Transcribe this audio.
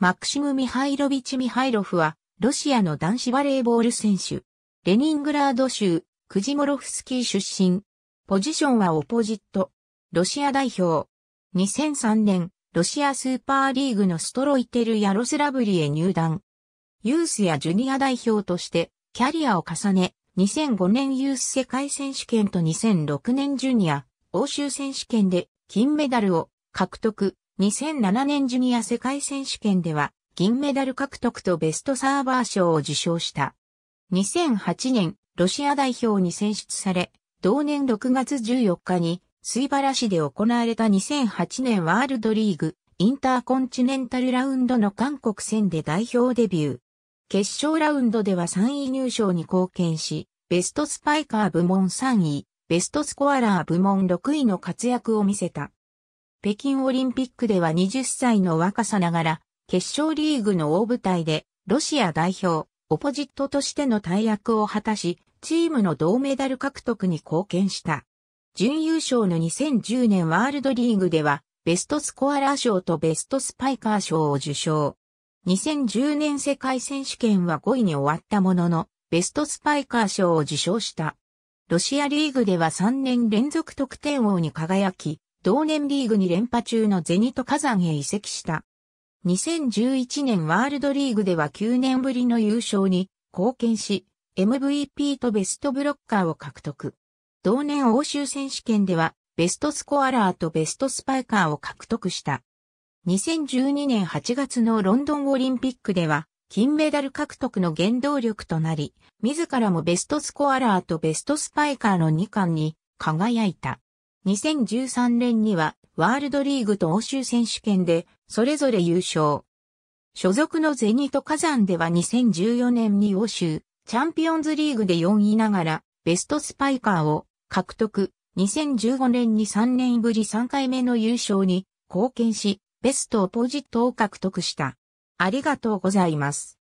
マクシム・ミハイロビチ・ミハイロフは、ロシアの男子バレーボール選手。レニングラード州、クジモロフスキー出身。ポジションはオポジット。ロシア代表。2003年、ロシアスーパーリーグのストロイテル・ヤロスラブリへ入団。ユースやジュニア代表として、キャリアを重ね、2005年ユース世界選手権と2006年ジュニア、欧州選手権で金メダルを獲得、2007年ジュニア世界選手権では銀メダル獲得とベストサーバー賞を受賞した。2008年ロシア代表に選出され、同年6月14日に水原市で行われた2008年ワールドリーグインターコンチネンタルラウンドの韓国戦で代表デビュー。決勝ラウンドでは3位入賞に貢献し、ベストスパイカー部門3位、ベストスコアラー部門6位の活躍を見せた。北京オリンピックでは20歳の若さながら、決勝リーグの大舞台で、ロシア代表、オポジットとしての大役を果たし、チームの銅メダル獲得に貢献した。準優勝の2010年ワールドリーグでは、ベストスコアラー賞とベストスパイカー賞を受賞。2010年世界選手権は5位に終わったものの、ベストスパイカー賞を受賞した。ロシアリーグでは3年連続得点王に輝き、同年リーグに連覇中のゼニト火山へ移籍した。2011年ワールドリーグでは9年ぶりの優勝に貢献し、MVP とベストブロッカーを獲得。同年欧州選手権ではベストスコアラーとベストスパイカーを獲得した。2012年8月のロンドンオリンピックでは金メダル獲得の原動力となり、自らもベストスコアラーとベストスパイカーの2冠に輝いた。2013年にはワールドリーグと欧州選手権でそれぞれ優勝。所属のゼニト火山では2014年に欧州チャンピオンズリーグで4位ながらベストスパイカーを獲得。2015年に3年ぶり3回目の優勝に貢献し、ベストオポジットを獲得した。ありがとうございます。